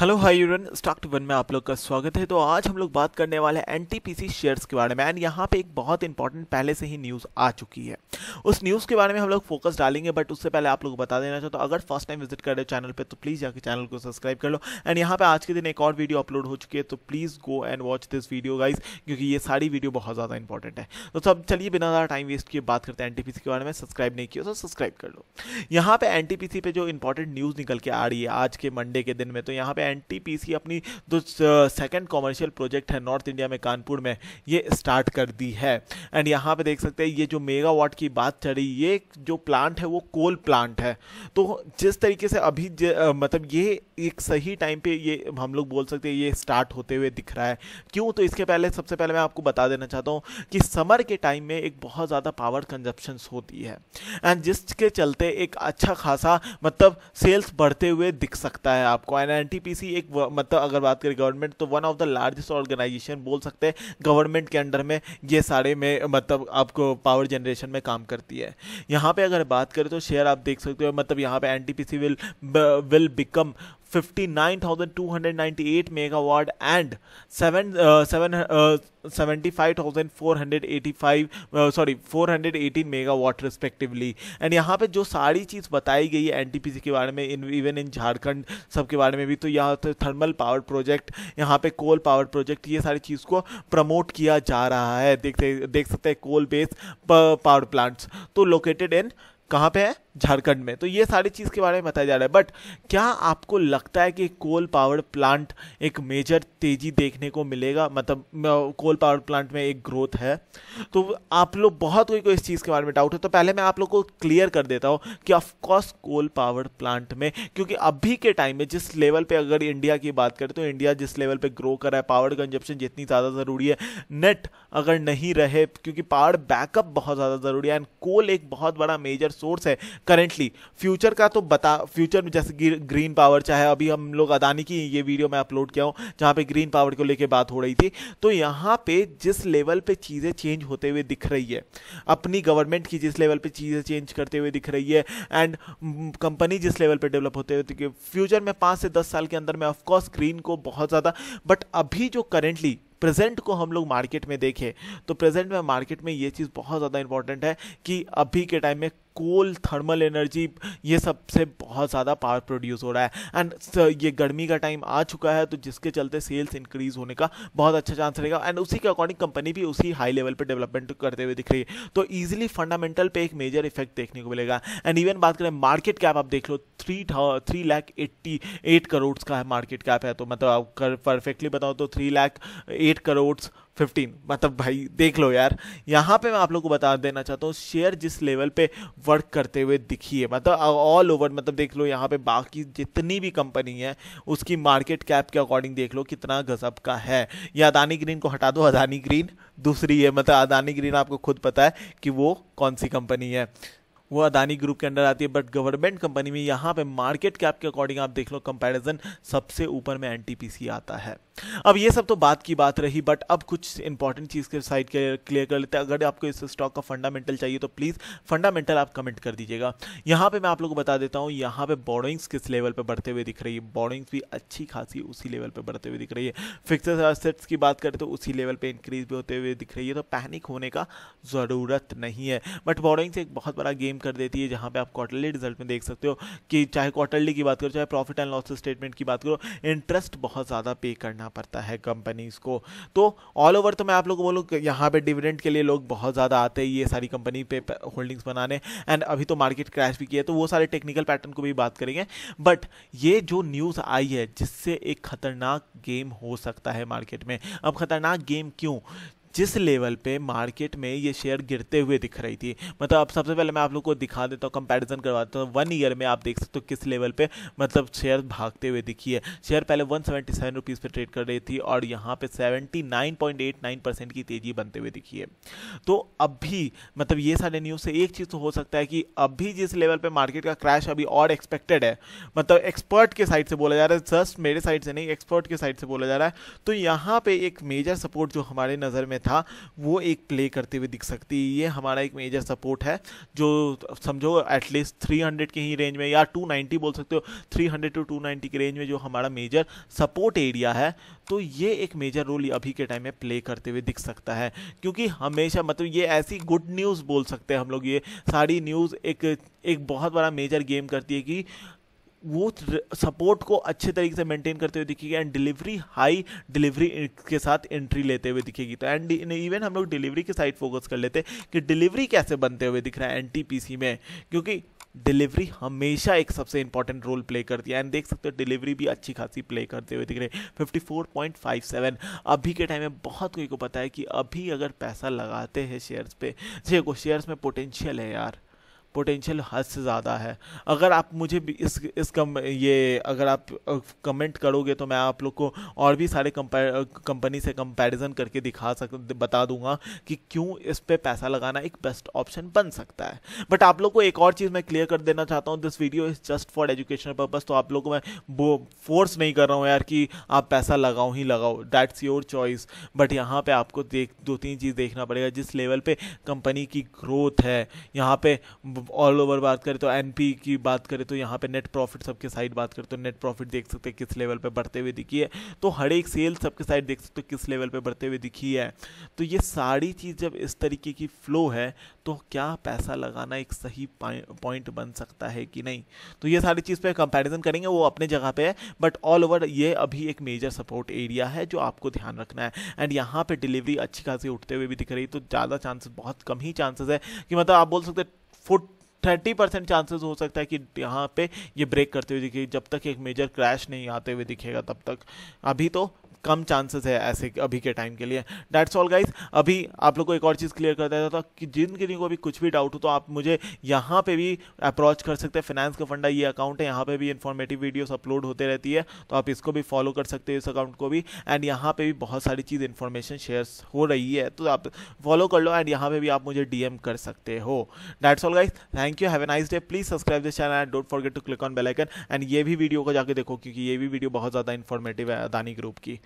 hello hi यूरन stock two one में आप लोग का स्वागत है तो आज हम लोग बात करने वाले हैं एनटीपीसी शेयर्स के बारे में एंड यहाँ पे एक बहुत इंपॉर्टेंट पहले से ही न्यूज़ आ चुकी है उस न्यूज़ के बारे में हम लोग फोकस डालेंगे बट उससे पहले आप लोग बता देना चाहते तो अगर फर्स्ट टाइम विजिट कर रहे हो चैनल पर तो प्लीज़ जाकर चैनल को सब्सक्राइब कर लो एंड यहाँ पर आज के दिन एक और वीडियो अपलोड हो चुकी है तो please go and watch this video guys क्योंकि ये सारी वीडियो बहुत ज़्यादा इंपॉर्टेंट है तो सब चलिए बिना ज़्यादा टाइम वेस्ट किए बात करते हैं एन के बारे में सब्सक्राइब नहीं किया तो सब्सक्राइब कर लो यहाँ पर एन टी जो इंपॉर्टेंट न्यूज़ निकल के आ रही है आज के मंडे के दिन में तो यहाँ पे एन अपनी जो सेकेंड कॉमर्शियल प्रोजेक्ट है नॉर्थ इंडिया में कानपुर में ये स्टार्ट कर दी है एंड यहाँ पे देख सकते हैं ये जो मेगावाट की बात चल रही ये जो प्लांट है वो कोल प्लांट है तो जिस तरीके से अभी ज, आ, मतलब ये एक सही टाइम पे ये हम लोग बोल सकते हैं ये स्टार्ट होते हुए दिख रहा है क्यों तो इसके पहले सबसे पहले मैं आपको बता देना चाहता हूँ कि समर के टाइम में एक बहुत ज़्यादा पावर कंजप्शन होती है एंड जिसके चलते एक अच्छा खासा मतलब सेल्स बढ़ते हुए दिख सकता है आपको एंड एन किसी एक मतलब अगर बात करें गवर्नमेंट तो one of the largest organisation बोल सकते हैं गवर्नमेंट के अंडर में ये सारे में मतलब आपको पावर जनरेशन में काम करती है यहाँ पे अगर बात करें तो शेयर आप देख सकते हो मतलब यहाँ पे N T P C will will become 59,298 megawatt and seven seven seventy five thousand four hundred eighty five sorry four hundred eighteen mega watt respectively and यहाँ पे जो सारी चीज़ बताई गई है एन के बारे में इन इवन इन झारखंड सब के बारे में भी तो यहाँ तो थर्मल पावर प्रोजेक्ट यहाँ पे कोल पावर प्रोजेक्ट ये सारी चीज़ को प्रमोट किया जा रहा है देखते देख सकते हैं कोल बेस्ड पावर प्लांट्स तो लोकेटेड इन कहाँ पे है झारखंड में तो ये सारी चीज़ के बारे में बताया जा रहा है बट क्या आपको लगता है कि कोल पावर प्लांट एक मेजर तेज़ी देखने को मिलेगा मतलब कोल पावर प्लांट में एक ग्रोथ है तो आप लोग बहुत कोई को इस चीज़ के बारे में डाउट है तो पहले मैं आप लोग को क्लियर कर देता हूँ कि ऑफकोर्स कोल पावर प्लांट में क्योंकि अभी के टाइम में जिस लेवल पर अगर इंडिया की बात करें तो इंडिया जिस लेवल पर ग्रो कर रहा है पावर कंजप्शन जितनी ज़्यादा ज़रूरी है नेट अगर नहीं रहे क्योंकि पावर बैकअप बहुत ज़्यादा ज़रूरी है एंड कोल एक बहुत बड़ा मेजर सोर्स है करेंटली फ्यूचर का तो बता फ्यूचर में जैसे ग्रीन पावर चाहे अभी हम लोग अदानी की ये वीडियो मैं अपलोड किया हूँ जहाँ पे ग्रीन पावर को लेके बात हो रही थी तो यहाँ पे जिस लेवल पे चीज़ें चेंज होते हुए दिख रही है अपनी गवर्नमेंट की जिस लेवल पे चीज़ें चेंज करते हुए दिख रही है एंड कंपनी जिस लेवल पे डेवलप होते हुए दिख फ्यूचर में पाँच से दस साल के अंदर में ऑफकोर्स ग्रीन को बहुत ज़्यादा बट अभी जो करेंटली प्रेजेंट को हम लोग मार्केट में देखें तो प्रेजेंट में मार्केट में ये चीज़ बहुत ज़्यादा इंपॉर्टेंट है कि अभी के टाइम में कोल थर्मल एनर्जी ये सब से बहुत ज़्यादा पावर प्रोड्यूस हो रहा है एंड ये गर्मी का टाइम आ चुका है तो जिसके चलते सेल्स इंक्रीज होने का बहुत अच्छा चांस रहेगा एंड उसी के अकॉर्डिंग कंपनी भी उसी हाई लेवल पर डेवलपमेंट करते हुए दिख रही है तो ईजिली फंडामेंटल पर एक मेजर इफेक्ट देखने को मिलेगा एंड इवन बात करें मार्केट कैप आप देख लो three three lakh eighty eight crore का है मार्केट कैप है तो मतलब आप परफेक्टली बताओ तो three lakh eight crore fifteen मतलब भाई देख लो यार यहाँ पे मैं आप लोग को बता देना चाहता हूँ शेयर जिस लेवल पे वर्क करते हुए दिखी है मतलब ऑल ओवर मतलब देख लो यहाँ पे बाकी जितनी भी कंपनी है उसकी मार्केट कैप के अकॉर्डिंग देख लो कितना गजब का है या अदानी ग्रीन को हटा दो अदानी ग्रीन दूसरी है मतलब अदानी ग्रीन आपको खुद पता है कि वो कौन सी कंपनी है वो अदानी ग्रुप के अंडर आती है बट गवर्नमेंट कंपनी में यहाँ पे मार्केट कैप के अकॉर्डिंग आप देख लो कंपैरिजन सबसे ऊपर में एन आता है अब ये सब तो बात की बात रही बट अब कुछ इंपॉर्टेंट चीज़ के साइड क्लियर कर लेते हैं अगर आपको इस स्टॉक का फंडामेंटल चाहिए तो प्लीज़ फंडामेंटल आप कमेंट कर दीजिएगा यहाँ पे मैं आप लोगों को बता देता हूँ यहाँ पे बोरिंग्स किस लेवल पर बढ़ते हुए दिख रही है बोर्डिंग्स भी अच्छी खासी उसी लेवल पर बढ़ते हुए दिख रही है फिक्सर असेट्स की बात करें तो उसी लेवल पर इंक्रीज भी होते हुए दिख रही है तो पैनिक होने का ज़रूरत नहीं है बट बोरिंग्स एक बहुत बड़ा गेम कर देती है जहाँ पर आप क्वार्टरली रिजल्ट में देख सकते हो कि चाहे क्वार्टरली की बात करो चाहे प्रॉफिट एंड लॉस स्टेटमेंट की बात करो इंटरेस्ट बहुत ज़्यादा पे करना देना पड़ता है कंपनीज को तो ऑल ओवर तो मैं आप लोग बोलूँ यहाँ पे डिविडेंड के लिए लोग बहुत ज़्यादा आते हैं ये सारी कंपनी पे होल्डिंग्स बनाने एंड अभी तो मार्केट क्रैश भी किया तो वो सारे टेक्निकल पैटर्न को भी बात करेंगे बट ये जो न्यूज़ आई है जिससे एक खतरनाक गेम हो सकता है मार्केट में अब खतरनाक गेम क्यों जिस लेवल पे मार्केट में ये शेयर गिरते हुए दिख रही थी मतलब अब सबसे पहले मैं आप लोग को दिखा देता हूँ कंपैरिजन करवा देता हूँ वन ईयर में आप देख सकते हो किस लेवल पे मतलब शेयर भागते हुए दिखी है शेयर पहले वन सेवेंटी सेवन रुपीज़ पर ट्रेड कर रही थी और यहाँ पे seventy nine point eight nine percent की तेज़ी बनते हुए दिखी है तो अब भी मतलब ये सारे न्यूज़ से एक चीज़ तो हो सकता है कि अब भी जिस लेवल पर मार्केट का क्रैश अभी और एक्सपेक्टेड है मतलब एक्सपर्ट के साइड से बोला जा रहा है जस्ट मेरे साइड से नहीं एक्सपर्ट के साइड से बोला जा रहा है तो यहाँ पर एक मेजर सपोर्ट जो हमारे नज़र में था वो एक प्ले करते हुए दिख सकती है ये हमारा एक मेजर सपोर्ट है जो समझो एटलीस्ट 300 के ही रेंज में या 290 बोल सकते हो 300 टू 290 के रेंज में जो हमारा मेजर सपोर्ट एरिया है तो ये एक मेजर रोल अभी के टाइम में प्ले करते हुए दिख सकता है क्योंकि हमेशा मतलब ये ऐसी गुड न्यूज़ बोल सकते हैं हम लोग ये सारी न्यूज़ एक एक बहुत बड़ा मेजर गेम करती है कि वो सपोर्ट को अच्छे तरीके से मेंटेन करते हुए दिखेगी एंड डिलीवरी हाई डिलीवरी के साथ एंट्री लेते हुए दिखेगी तो एंड इवन हम लोग डिलीवरी के साइड फोकस कर लेते हैं कि डिलीवरी कैसे बनते हुए दिख रहा है एनटीपीसी में क्योंकि डिलीवरी हमेशा एक सबसे इंपॉर्टेंट रोल प्ले करती है एंड देख सकते हो डिलीवरी भी अच्छी खासी प्ले करते हुए दिख रहे हैं fifty four point five seven अभी के टाइम में बहुत कोई को पता है कि अभी अगर पैसा लगाते हैं शेयर्स पे देखो शेयर्स में पोटेंशियल है यार पोटेंशियल हद से ज़्यादा है अगर आप मुझे इस इस कम ये अगर आप कमेंट करोगे तो मैं आप लोग को और भी सारे कंपनी से कंपैरिजन करके दिखा सक बता दूंगा कि क्यों इस पर पैसा लगाना एक बेस्ट ऑप्शन बन सकता है बट आप लोग को एक और चीज़ मैं क्लियर कर देना चाहता हूँ this video is just for education purpose तो आप लोग को मैं वो फोर्स नहीं कर रहा हूँ यार कि आप पैसा लगाओ ही लगाओ दैट्स योर चॉइस बट यहाँ पर आपको देख दो तीन चीज़ देखना पड़ेगा जिस लेवल पर कंपनी की ग्रोथ है यहाँ पर ऑल ओवर बात करें तो एन की बात करें तो यहाँ पे नेट प्रॉफिट सबके साइड बात करें तो नेट प्रॉफिट देख सकते हैं किस लेवल पे बढ़ते हुए दिखी है तो हर एक सेल सबके साइड देख सकते हो किस लेवल पे बढ़ते हुए दिखी है तो ये सारी चीज़ जब इस तरीके की फ़्लो है तो क्या पैसा लगाना एक सही पॉइंट बन सकता है कि नहीं तो ये सारी चीज़ पर कंपेरिजन करेंगे वो अपने जगह पर है बट ऑल ओवर ये अभी एक मेजर सपोर्ट एरिया है जो आपको ध्यान रखना है एंड यहाँ पर डिलीवरी अच्छी खासी उठते हुए भी दिख रही तो ज़्यादा चांसेस बहुत कम ही चांसेस है कि मतलब आप बोल सकते हैं थर्टी परसेंट चांसेस हो सकता है कि यहाँ पे ये ब्रेक करते हुए दिखेगी जब तक एक मेजर क्रैश नहीं आते हुए दिखेगा तब तक अभी तो कम चांसेस है ऐसे अभी के टाइम के लिए डैट्स ऑल गाइज अभी आप लोग को एक और चीज़ क्लियर कर देता था कि जिन किसी को भी कुछ भी डाउट हो तो आप मुझे यहाँ पे भी अप्रोच कर सकते हैं फाइनेंस का फंडा ये अकाउंट है यहाँ पे भी इन्फॉर्मेटिव वीडियोस अपलोड होते रहती है तो आप इसको भी फॉलो कर सकते हैं इस अकाउंट को भी एंड यहाँ पर भी बहुत सारी चीज़ इन्फॉर्मेशन शेयर हो रही है तो आप फॉलो कर लो एंड यहाँ पर भी आप मुझे डी कर सकते हो that's all guys thank you have a nice day please subscribe this channel and don't forget to click on bell icon and ये भी वीडियो को जाकर देखो क्योंकि ये भी वीडियो बहुत ज़्यादा इन्फॉर्मेटिव है अदानी ग्रुप की